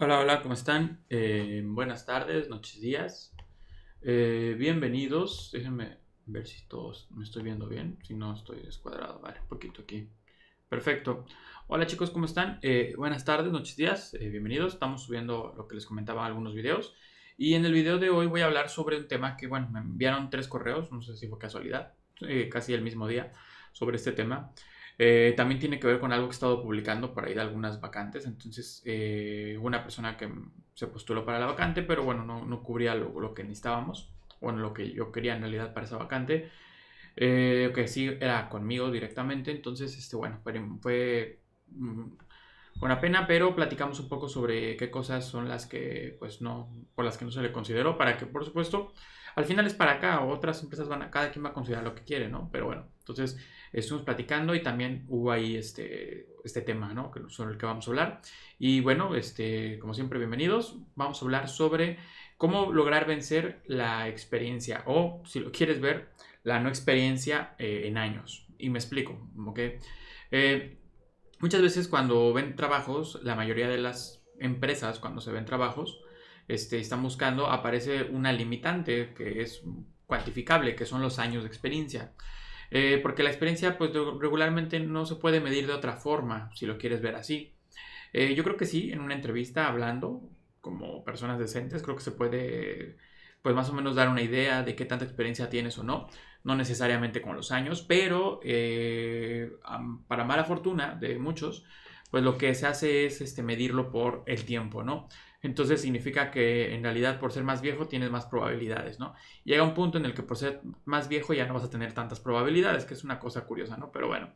Hola, hola, ¿cómo están? Eh, buenas tardes, noches, días. Eh, bienvenidos. Déjenme ver si todos me estoy viendo bien. Si no, estoy descuadrado. Vale, un poquito aquí. Perfecto. Hola chicos, ¿cómo están? Eh, buenas tardes, noches, días. bienvenidos. Estamos subiendo lo que les comentaba algunos videos. Y en el video de hoy voy a hablar sobre un tema que, bueno, me enviaron tres correos, no sé si fue casualidad, casi el mismo día, sobre este tema. Eh, también tiene que ver con algo que he estado publicando por ahí de algunas vacantes. Entonces, eh, una persona que se postuló para la vacante, pero bueno, no, cubría lo, lo, que necesitábamos, bueno, lo que yo quería en realidad para esa vacante, que eh, sí era conmigo directamente. Entonces, este, bueno, fue, mm, fue una pena, pero platicamos un poco sobre qué cosas son las que, pues no, por las que no se le consideró, para que, por supuesto, al final es para acá, otras empresas van a, cada quien va a considerar lo que quiere, ¿no? Pero bueno, entonces estuvimos platicando y también hubo ahí este, este tema, ¿no? Sobre el que vamos a hablar. Y bueno, este, como siempre, bienvenidos. Vamos a hablar sobre cómo lograr vencer la experiencia o, si lo quieres ver, la no experiencia eh, en años. Y me explico, ¿ok? Eh, muchas veces cuando ven trabajos, la mayoría de las empresas, cuando se ven trabajos, este, están buscando, aparece una limitante que es cuantificable, que son los años de experiencia. Eh, porque la experiencia pues regularmente no se puede medir de otra forma, si lo quieres ver así. Eh, yo creo que sí, en una entrevista hablando como personas decentes, creo que se puede pues más o menos dar una idea de qué tanta experiencia tienes o no, no necesariamente con los años, pero eh, para mala fortuna de muchos, pues lo que se hace es este, medirlo por el tiempo, ¿no? Entonces significa que en realidad por ser más viejo tienes más probabilidades, ¿no? Llega un punto en el que por ser más viejo ya no vas a tener tantas probabilidades, que es una cosa curiosa, ¿no? Pero bueno.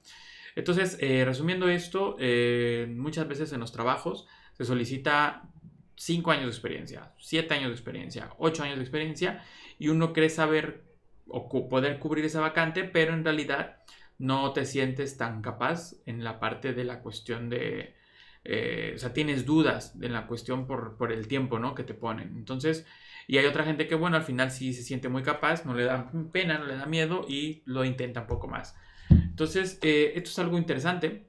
Entonces, eh, resumiendo esto, eh, muchas veces en los trabajos se solicita 5 años de experiencia, 7 años de experiencia, 8 años de experiencia y uno cree saber o poder cubrir esa vacante, pero en realidad no te sientes tan capaz en la parte de la cuestión de, eh, o sea, tienes dudas en la cuestión por, el tiempo, ¿no? Que te ponen. Entonces, y hay otra gente que, bueno, al final sí se siente muy capaz, no le da pena, no le da miedo y lo intenta un poco más. Entonces, eh, esto es algo interesante,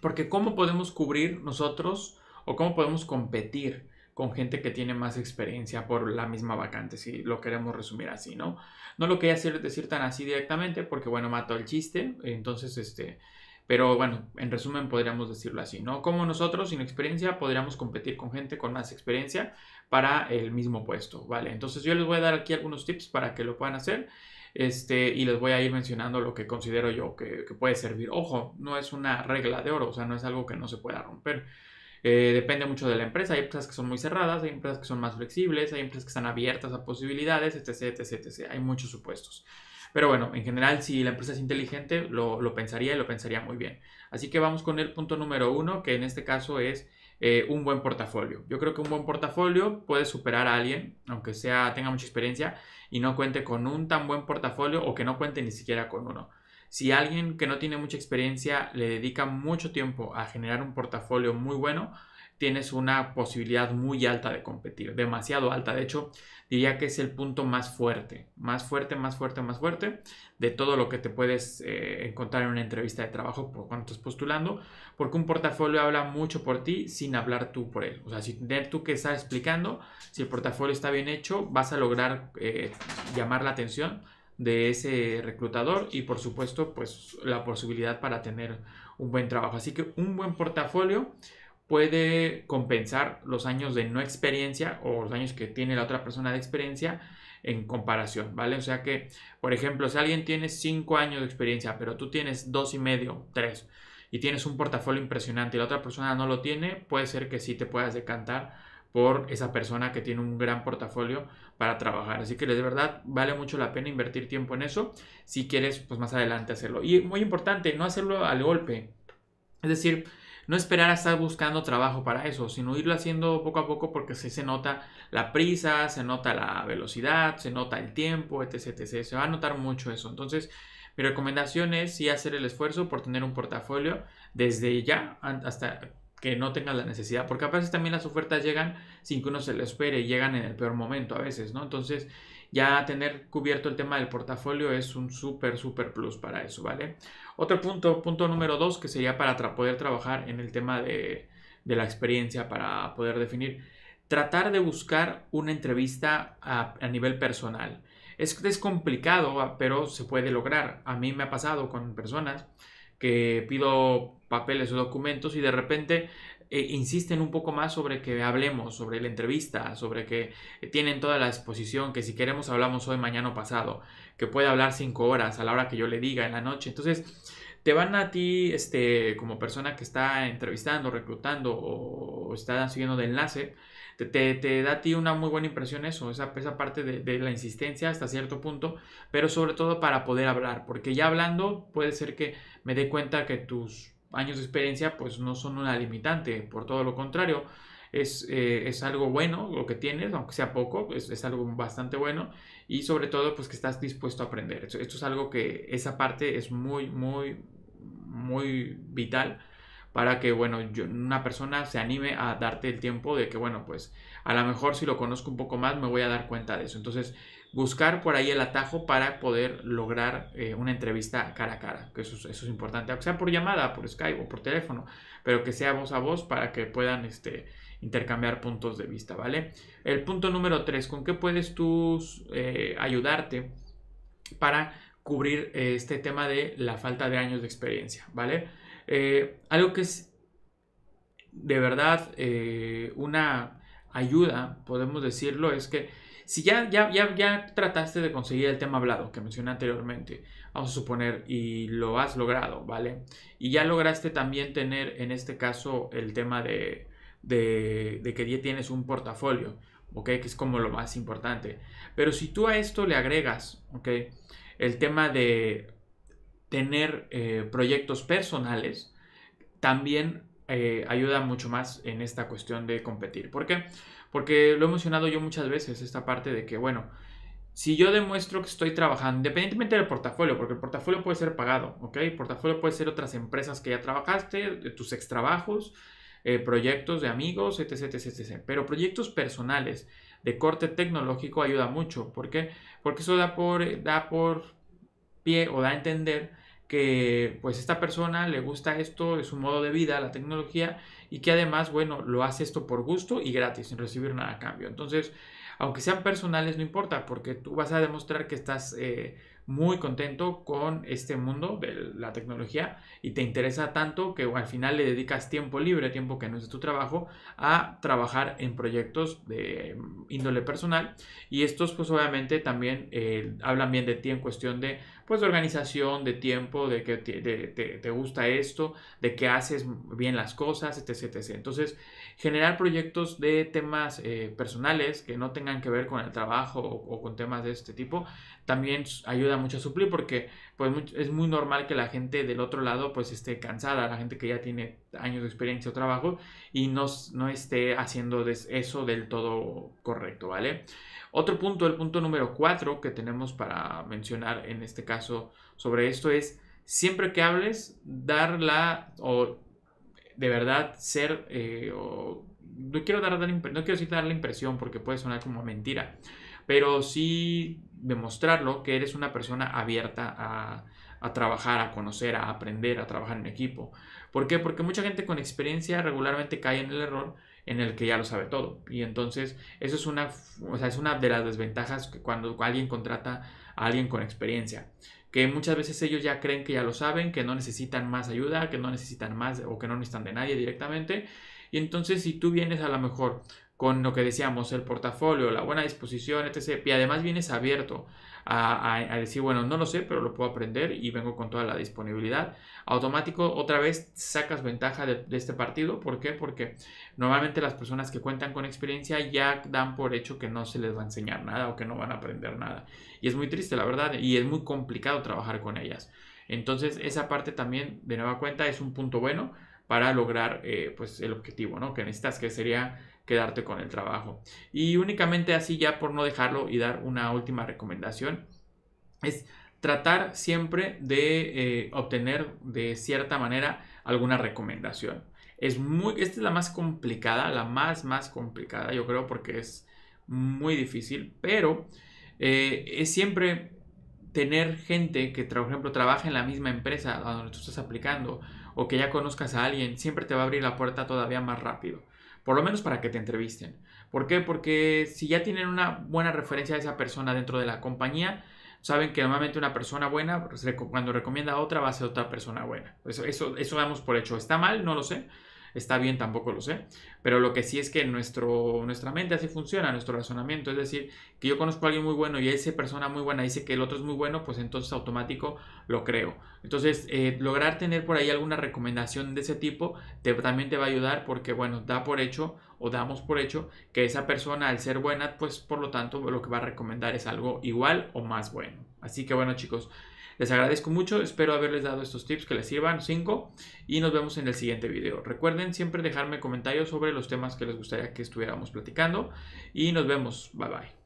porque ¿cómo podemos cubrir nosotros o cómo podemos competir? con gente que tiene más experiencia por la misma vacante, si lo queremos resumir así, ¿no? No lo quería decir tan así directamente porque, bueno, mato el chiste, entonces, este, pero bueno, en resumen podríamos decirlo así, ¿no? Como nosotros sin experiencia podríamos competir con gente con más experiencia para el mismo puesto, ¿vale? Entonces yo les voy a dar aquí algunos tips para que lo puedan hacer. Este, y les voy a ir mencionando lo que considero yo que, puede servir. Ojo, no es una regla de oro, o sea, no es algo que no se pueda romper. Eh, depende mucho de la empresa. Hay empresas que son muy cerradas, hay empresas que son más flexibles, hay empresas que están abiertas a posibilidades, etc, etc, etc. Hay muchos supuestos. Pero bueno, en general, si la empresa es inteligente, lo, lo pensaría y lo pensaría muy bien. Así que vamos con el punto número uno, que en este caso es eh, un buen portafolio. Yo creo que un buen portafolio puede superar a alguien, aunque sea tenga mucha experiencia y no cuente con un tan buen portafolio o que no cuente ni siquiera con uno. Si alguien que no tiene mucha experiencia le dedica mucho tiempo a generar un portafolio muy bueno, tienes una posibilidad muy alta de competir, demasiado alta. De hecho, diría que es el punto más fuerte, más fuerte, más fuerte, más fuerte de todo lo que te puedes eh, encontrar en una entrevista de trabajo por cuando estás postulando, porque un portafolio habla mucho por ti sin hablar tú por él. O sea, si tener tú que estar explicando, si el portafolio está bien hecho, vas a lograr eh, llamar la atención de ese reclutador y por supuesto pues la posibilidad para tener un buen trabajo. Así que un buen portafolio puede compensar los años de no experiencia o los años que tiene la otra persona de experiencia en comparación, ¿vale? O sea que, por ejemplo, si alguien tiene 5 años de experiencia, pero tú tienes dos y medio, 3, y tienes un portafolio impresionante y la otra persona no lo tiene, puede ser que sí te puedas decantar por esa persona que tiene un gran portafolio para trabajar. Así que de verdad vale mucho la pena invertir tiempo en eso si quieres pues más adelante hacerlo. Y muy importante, no hacerlo al golpe. Es decir, no esperar a estar buscando trabajo para eso, sino irlo haciendo poco a poco porque se nota la prisa, se nota la velocidad, se nota el tiempo, etc, etc. Se va a notar mucho eso. Entonces, mi recomendación es sí hacer el esfuerzo por tener un portafolio desde ya hasta que no tengan la necesidad, porque a veces también las ofertas llegan sin que uno se lo espere, y llegan en el peor momento a veces, ¿no? Entonces ya tener cubierto el tema del portafolio es un súper, súper plus para eso, ¿vale? Otro punto, punto número dos, que sería para poder trabajar en el tema de, la experiencia, para poder definir, tratar de buscar una entrevista a, nivel personal. Es, es complicado, ah, pero se puede lograr. A mí me ha pasado con personas que pido papeles o documentos y de repente eh, insisten un poco más sobre que hablemos, sobre la entrevista, sobre que tienen toda la exposición, que si queremos hablamos hoy, mañana o pasado, que puede hablar cinco horas a la hora que yo le diga en la noche. Entonces, te van a ti, este, como persona que está entrevistando, reclutando o está siguiendo de enlace, te, te, da a ti una muy buena impresión eso, esa, esa parte de, de, la insistencia hasta cierto punto, pero sobre todo para poder hablar, porque ya hablando puede ser que me dé cuenta que tus años de experiencia pues no son una limitante, por todo lo contrario, eh, es, algo bueno lo que tienes, aunque sea poco, pues, es, algo bastante bueno y sobre todo pues que estás dispuesto a aprender. Esto, es algo que esa parte es muy, muy, muy vital para que, bueno, una persona se anime a darte el tiempo de que, bueno, pues a lo mejor si lo conozco un poco más me voy a dar cuenta de eso. Entonces, buscar por ahí el atajo para poder lograr eh, una entrevista cara a cara, que eso, eso es importante, aunque sea por llamada, por Skype o por teléfono, pero que sea voz a voz para que puedan, este, intercambiar puntos de vista, ¿vale? El punto número 3, ¿con qué puedes tú eh, ayudarte para cubrir eh, este tema de la falta de años de experiencia, ¿vale? Eh, algo que es de verdad una ayuda, podemos decirlo, es que si ya, ya, ya, ya, trataste de conseguir el tema hablado que mencioné anteriormente, vamos a suponer, y lo has logrado, ¿vale? Y ya lograste también tener, en este caso, el tema de de, que ya tienes un portafolio, Que es como lo más importante. Pero si tú a esto le agregas, ¿ok? El tema de tener eh, proyectos personales, también eh, ayuda mucho más en esta cuestión de competir. ¿Por qué? Porque lo he mencionado yo muchas veces, esta parte de que, bueno, si yo demuestro que estoy trabajando, independientemente del portafolio, porque el portafolio puede ser pagado, El portafolio puede ser otras empresas que ya trabajaste, tus extrabajos, eh, proyectos de amigos, etc, etc, etc. Pero proyectos personales de corte tecnológico ayuda mucho. porque Porque eso da por, eh, por pie o da a entender que pues esta persona le gusta esto, es su modo de vida, la tecnología, y que además, bueno, lo hace esto por gusto y gratis, sin recibir nada a cambio. Entonces, aunque sean personales, no importa, porque tú vas a demostrar que estás eh, muy contento con este mundo de la tecnología y te interesa tanto que al final le dedicas tiempo libre, tiempo que no es de tu trabajo, a trabajar en proyectos de índole personal y estos pues obviamente también eh, hablan bien de ti en cuestión de pues organización, de tiempo, de que te, gusta esto, de que haces bien las cosas, etc. Entonces, generar proyectos de temas eh, personales que no tengan que ver con el trabajo o, con temas de este tipo también ayuda mucho a suplir porque pues es muy normal que la gente del otro lado pues esté cansada, la gente que ya tiene años de experiencia o trabajo y no, esté haciendo eso del todo correcto, ¿vale? Otro punto, el punto número cuatro que tenemos para mencionar en este caso sobre esto es siempre que hables, darla o de verdad ser eh, no quiero dar, no quiero decir dar la impresión porque puede sonar como mentira, pero sí demostrarlo que eres una persona abierta a, trabajar, a conocer, a aprender, a trabajar en equipo. ¿Por qué? Porque mucha gente con experiencia regularmente cae en el error en el que ya lo sabe todo. Y entonces eso es una, o sea, es una de las desventajas que cuando alguien contrata a alguien con experiencia. Que muchas veces ellos ya creen que ya lo saben, que no necesitan más ayuda, que no necesitan más o que no necesitan de nadie directamente. Y entonces si tú vienes a lo mejor con lo que decíamos, el portafolio, la buena disposición, etc. Y además vienes abierto a, decir, bueno, no lo sé, pero lo puedo aprender y vengo con toda la disponibilidad. Automático, otra vez sacas ventaja de, este partido. ¿Por qué? Porque normalmente las personas que cuentan con experiencia ya dan por hecho que no se les va a enseñar nada o que no van a aprender nada. Y es muy triste, la verdad, y es muy complicado trabajar con ellas. Entonces, esa parte también, de nueva cuenta, es un punto bueno para lograr eh, pues, el objetivo ¿no? que necesitas, que sería quedarte con el trabajo. Y únicamente así ya por no dejarlo y dar una última recomendación es tratar siempre de eh, obtener de cierta manera alguna recomendación. Es muy, esta es la más complicada, la más, más complicada, yo creo, porque es muy difícil, pero eh, es siempre tener gente que, por ejemplo, trabaja en la misma empresa donde tú estás aplicando o que ya conozcas a alguien, siempre te va a abrir la puerta todavía más rápido por lo menos para que te entrevisten. ¿Por qué? Porque si ya tienen una buena referencia de esa persona dentro de la compañía, saben que normalmente una persona buena, pues, cuando recomienda a otra, va a ser otra persona buena. Eso, eso, eso damos por hecho. ¿Está mal? No lo sé está bien, tampoco lo sé. Pero lo que sí es que nuestro, nuestra mente así funciona, nuestro razonamiento. Es decir, que yo conozco a alguien muy bueno y esa persona muy buena dice que el otro es muy bueno, pues entonces automático lo creo. Entonces, eh, lograr tener por ahí alguna recomendación de ese tipo también te va a ayudar porque, bueno, da por hecho o damos por hecho que esa persona al ser buena, pues por lo tanto lo que va a recomendar es algo igual o más bueno. Así que bueno chicos, les agradezco mucho, espero haberles dado estos tips que les sirvan, 5, y nos vemos en el siguiente video. Recuerden siempre dejarme comentarios sobre los temas que les gustaría que estuviéramos platicando y nos vemos, bye bye.